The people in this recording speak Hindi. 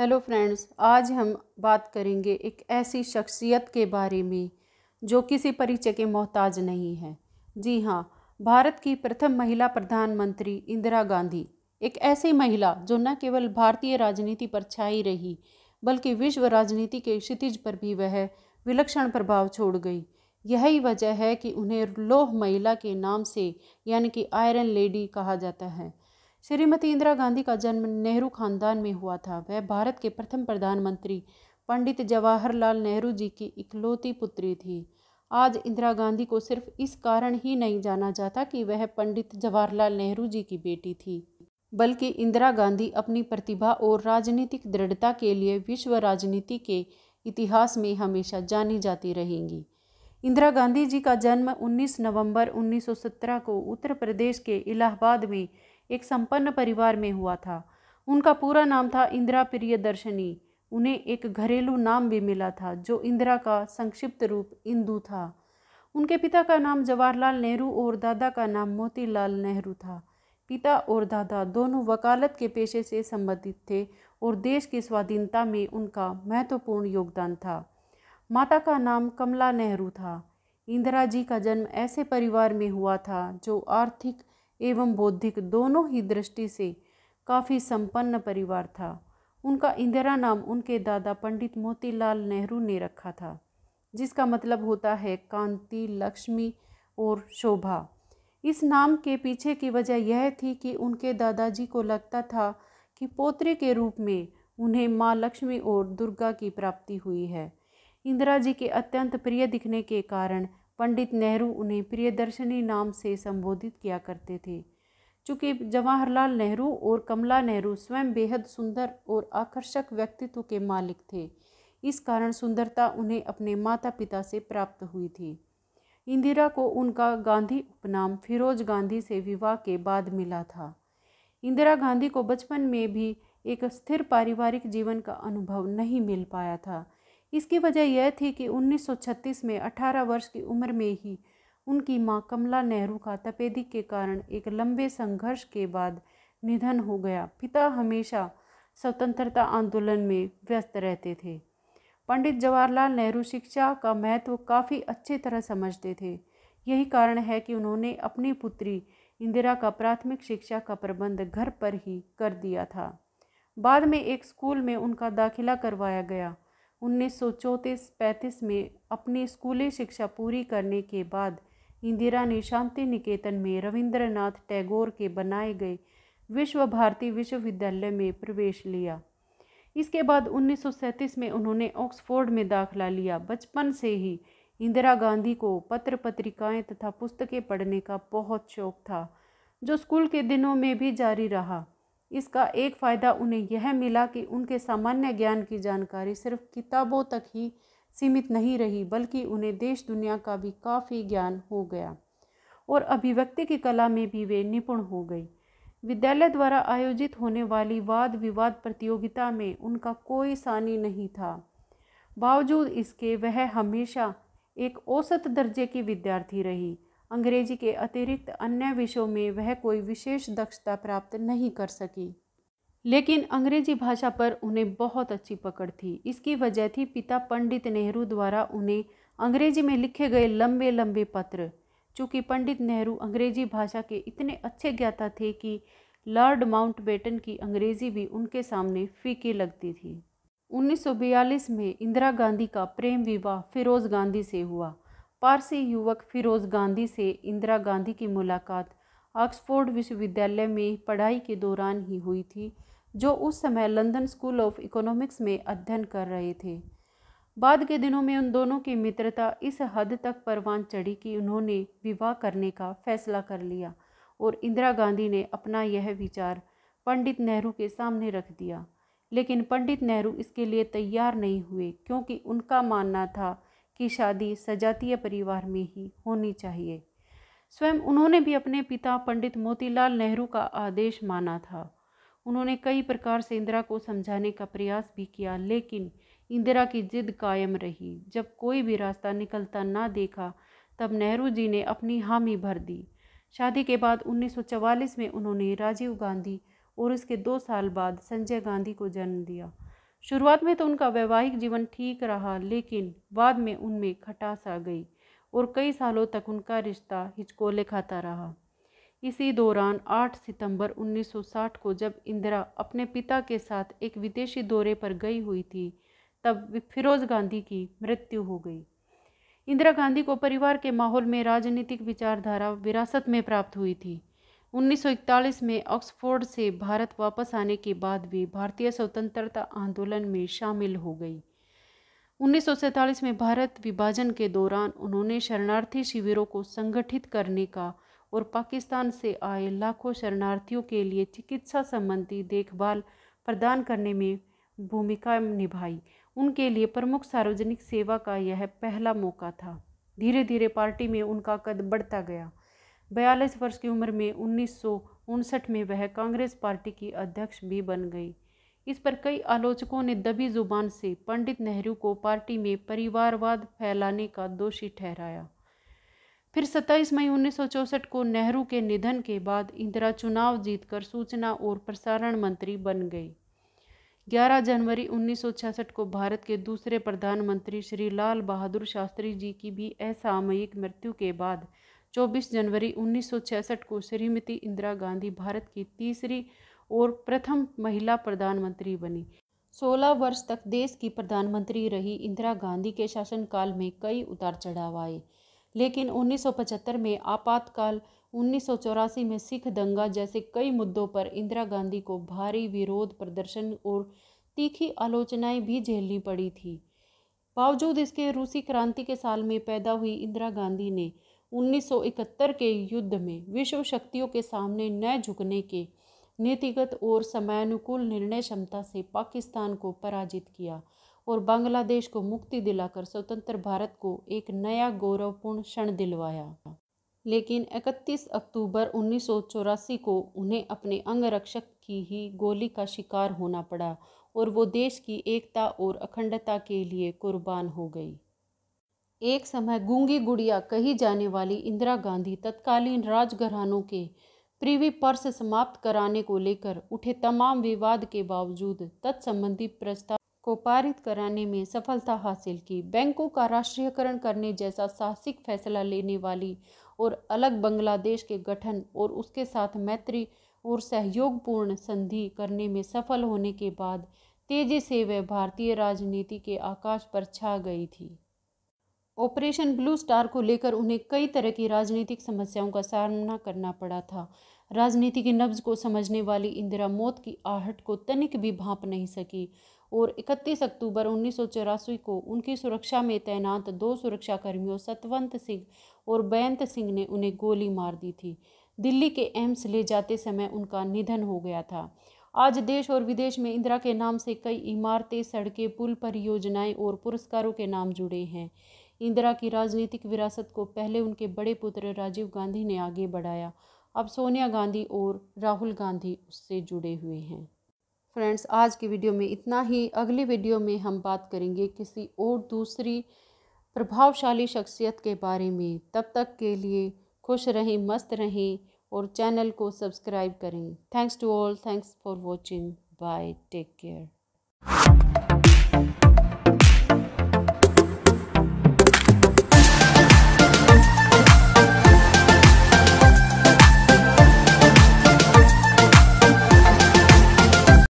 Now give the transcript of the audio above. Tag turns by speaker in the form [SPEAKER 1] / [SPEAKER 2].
[SPEAKER 1] हेलो फ्रेंड्स आज हम बात करेंगे एक ऐसी शख्सियत के बारे में जो किसी परिचय के मोहताज नहीं है जी हाँ भारत की प्रथम महिला प्रधानमंत्री इंदिरा गांधी एक ऐसी महिला जो न केवल भारतीय राजनीति पर छाई रही बल्कि विश्व राजनीति के क्षितिज पर भी वह विलक्षण प्रभाव छोड़ गई यही वजह है कि उन्हें लोह महिला के नाम से यानी कि आयरन लेडी कहा जाता है श्रीमती इंदिरा गांधी का जन्म नेहरू खानदान में हुआ था वह भारत के प्रथम प्रधानमंत्री पंडित जवाहरलाल नेहरू जी की इकलौती पुत्री थी आज इंदिरा गांधी को सिर्फ इस कारण ही नहीं जाना जाता कि वह पंडित जवाहरलाल नेहरू जी की बेटी थी बल्कि इंदिरा गांधी अपनी प्रतिभा और राजनीतिक दृढ़ता के लिए विश्व राजनीति के इतिहास में हमेशा जानी जाती रहेंगी इंदिरा गांधी जी का जन्म 19 नवंबर 1917 को उत्तर प्रदेश के इलाहाबाद में एक संपन्न परिवार में हुआ था उनका पूरा नाम था इंदिरा प्रिय दर्शनी उन्हें एक घरेलू नाम भी मिला था जो इंदिरा का संक्षिप्त रूप इंदू था उनके पिता का नाम जवाहरलाल नेहरू और दादा का नाम मोतीलाल नेहरू था पिता और दादा दोनों वकालत के पेशे से संबंधित थे और देश की स्वाधीनता में उनका महत्वपूर्ण योगदान था माता का नाम कमला नेहरू था इंदिरा जी का जन्म ऐसे परिवार में हुआ था जो आर्थिक एवं बौद्धिक दोनों ही दृष्टि से काफ़ी संपन्न परिवार था उनका इंदिरा नाम उनके दादा पंडित मोतीलाल नेहरू ने रखा था जिसका मतलब होता है कांति लक्ष्मी और शोभा इस नाम के पीछे की वजह यह थी कि उनके दादाजी को लगता था कि पोत्रे के रूप में उन्हें माँ लक्ष्मी और दुर्गा की प्राप्ति हुई है इंदिरा जी के अत्यंत प्रिय दिखने के कारण पंडित नेहरू उन्हें प्रियदर्शनी नाम से संबोधित किया करते थे चूँकि जवाहरलाल नेहरू और कमला नेहरू स्वयं बेहद सुंदर और आकर्षक व्यक्तित्व के मालिक थे इस कारण सुंदरता उन्हें अपने माता पिता से प्राप्त हुई थी इंदिरा को उनका गांधी उपनाम फिरोज गांधी से विवाह के बाद मिला था इंदिरा गांधी को बचपन में भी एक स्थिर पारिवारिक जीवन का अनुभव नहीं मिल पाया था इसकी वजह यह थी कि 1936 में 18 वर्ष की उम्र में ही उनकी मां कमला नेहरू का तपेदी के कारण एक लंबे संघर्ष के बाद निधन हो गया पिता हमेशा स्वतंत्रता आंदोलन में व्यस्त रहते थे पंडित जवाहरलाल नेहरू शिक्षा का महत्व काफ़ी अच्छी तरह समझते थे यही कारण है कि उन्होंने अपनी पुत्री इंदिरा का प्राथमिक शिक्षा का प्रबंध घर पर ही कर दिया था बाद में एक स्कूल में उनका दाखिला करवाया गया उन्नीस सौ चौंतीस पैंतीस में अपनी स्कूली शिक्षा पूरी करने के बाद इंदिरा ने शांति निकेतन में रविंद्रनाथ टैगोर के बनाए गए विश्व भारती विश्वविद्यालय में प्रवेश लिया इसके बाद 1937 में उन्होंने ऑक्सफोर्ड में दाखला लिया बचपन से ही इंदिरा गांधी को पत्र पत्रिकाएं तथा पुस्तकें पढ़ने का बहुत शौक था जो स्कूल के दिनों में भी जारी रहा इसका एक फ़ायदा उन्हें यह मिला कि उनके सामान्य ज्ञान की जानकारी सिर्फ किताबों तक ही सीमित नहीं रही बल्कि उन्हें देश दुनिया का भी काफ़ी ज्ञान हो गया और अभिव्यक्ति की कला में भी वे निपुण हो गई विद्यालय द्वारा आयोजित होने वाली वाद विवाद प्रतियोगिता में उनका कोई सानी नहीं था बावजूद इसके वह हमेशा एक औसत दर्जे की विद्यार्थी रही अंग्रेजी के अतिरिक्त अन्य विषयों में वह कोई विशेष दक्षता प्राप्त नहीं कर सकी लेकिन अंग्रेजी भाषा पर उन्हें बहुत अच्छी पकड़ थी इसकी वजह थी पिता पंडित नेहरू द्वारा उन्हें अंग्रेजी में लिखे गए लंबे लंबे पत्र चूँकि पंडित नेहरू अंग्रेजी भाषा के इतने अच्छे ज्ञाता थे कि लॉर्ड माउंटबेटन की अंग्रेजी भी उनके सामने फीकी लगती थी 1942 में इंदिरा गांधी का प्रेम विवाह फिरोज़ गांधी से हुआ पारसी युवक फिरोज़ गांधी से इंदिरा गांधी की मुलाकात ऑक्सफोर्ड विश्वविद्यालय में पढ़ाई के दौरान ही हुई थी जो उस समय लंदन स्कूल ऑफ इकोनॉमिक्स में अध्ययन कर रहे थे बाद के दिनों में उन दोनों की मित्रता इस हद तक परवान चढ़ी कि उन्होंने विवाह करने का फैसला कर लिया और इंदिरा गांधी ने अपना यह विचार पंडित नेहरू के सामने रख दिया लेकिन पंडित नेहरू इसके लिए तैयार नहीं हुए क्योंकि उनका मानना था की शादी सजातीय परिवार में ही होनी चाहिए स्वयं उन्होंने भी अपने पिता पंडित मोतीलाल नेहरू का आदेश माना था उन्होंने कई प्रकार से इंदिरा को समझाने का प्रयास भी किया लेकिन इंदिरा की जिद कायम रही जब कोई भी रास्ता निकलता ना देखा तब नेहरू जी ने अपनी हामी भर दी शादी के बाद 1944 में उन्होंने राजीव गांधी और इसके दो साल बाद संजय गांधी को जन्म दिया शुरुआत में तो उनका वैवाहिक जीवन ठीक रहा लेकिन बाद में उनमें खटास आ गई और कई सालों तक उनका रिश्ता हिचकोले खाता रहा इसी दौरान 8 सितंबर 1960 को जब इंदिरा अपने पिता के साथ एक विदेशी दौरे पर गई हुई थी तब फिरोज गांधी की मृत्यु हो गई इंदिरा गांधी को परिवार के माहौल में राजनीतिक विचारधारा विरासत में प्राप्त हुई थी 1941 में ऑक्सफोर्ड से भारत वापस आने के बाद भी भारतीय स्वतंत्रता आंदोलन में शामिल हो गई 1947 में भारत विभाजन के दौरान उन्होंने शरणार्थी शिविरों को संगठित करने का और पाकिस्तान से आए लाखों शरणार्थियों के लिए चिकित्सा संबंधी देखभाल प्रदान करने में भूमिका निभाई उनके लिए प्रमुख सार्वजनिक सेवा का यह पहला मौका था धीरे धीरे पार्टी में उनका कद बढ़ता गया बयालीस वर्ष की उम्र में उन्नीस में वह कांग्रेस पार्टी की अध्यक्ष भी बन गई इस पर कई आलोचकों ने दबी जुबान से पंडित नेहरू को पार्टी में परिवारवाद फैलाने का दोषी ठहराया फिर 27 मई 1964 को नेहरू के निधन के बाद इंदिरा चुनाव जीतकर सूचना और प्रसारण मंत्री बन गई 11 जनवरी 1966 को भारत के दूसरे प्रधानमंत्री श्री लाल बहादुर शास्त्री जी की भी असामयिक मृत्यु के बाद 24 जनवरी 1966 को श्रीमती इंदिरा गांधी भारत की तीसरी और प्रथम महिला प्रधानमंत्री बनी 16 वर्ष तक देश की प्रधानमंत्री रही इंदिरा गांधी के शासनकाल में कई उतार चढ़ाव आए लेकिन 1975 में आपातकाल उन्नीस में सिख दंगा जैसे कई मुद्दों पर इंदिरा गांधी को भारी विरोध प्रदर्शन और तीखी आलोचनाएं भी झेलनी पड़ी थी बावजूद इसके रूसी क्रांति के साल में पैदा हुई इंदिरा गांधी ने 1971 के युद्ध में विश्व शक्तियों के सामने न झुकने के नीतिगत और समयानुकूल निर्णय क्षमता से पाकिस्तान को पराजित किया और बांग्लादेश को मुक्ति दिलाकर स्वतंत्र भारत को एक नया गौरवपूर्ण क्षण दिलवाया लेकिन 31 अक्टूबर उन्नीस को उन्हें अपने अंगरक्षक की ही गोली का शिकार होना पड़ा और वो देश की एकता और अखंडता के लिए कुर्बान हो गई एक समय गूंगी गुड़िया कही जाने वाली इंदिरा गांधी तत्कालीन राजघरानों के प्रीवी पर्स समाप्त कराने को लेकर उठे तमाम विवाद के बावजूद तत्संबंधी प्रस्ताव को पारित कराने में सफलता हासिल की बैंकों का राष्ट्रीयकरण करने जैसा साहसिक फैसला लेने वाली और अलग बांग्लादेश के गठन और उसके साथ मैत्री और सहयोगपूर्ण संधि करने में सफल होने के बाद तेजी से वह भारतीय राजनीति के आकाश पर छा गई थी ऑपरेशन ब्लू स्टार को लेकर उन्हें कई तरह की राजनीतिक समस्याओं का सामना करना पड़ा था राजनीति के नब्ज को समझने वाली इंदिरा मौत की आहट को तनिक भी भाप नहीं सकी और 31 अक्टूबर उन्नीस को उनकी सुरक्षा में तैनात दो सुरक्षाकर्मियों सतवंत सिंह और बैंत सिंह ने उन्हें गोली मार दी थी दिल्ली के एम्स ले जाते समय उनका निधन हो गया था आज देश और विदेश में इंदिरा के नाम से कई इमारतें सड़कें पुल परियोजनाएं और पुरस्कारों के नाम जुड़े हैं इंदिरा की राजनीतिक विरासत को पहले उनके बड़े पुत्र राजीव गांधी ने आगे बढ़ाया अब सोनिया गांधी और राहुल गांधी उससे जुड़े हुए हैं फ्रेंड्स आज की वीडियो में इतना ही अगली वीडियो में हम बात करेंगे किसी और दूसरी प्रभावशाली शख्सियत के बारे में तब तक के लिए खुश रहें मस्त रहें और चैनल को सब्सक्राइब करें thanks to all thanks for watching bye take care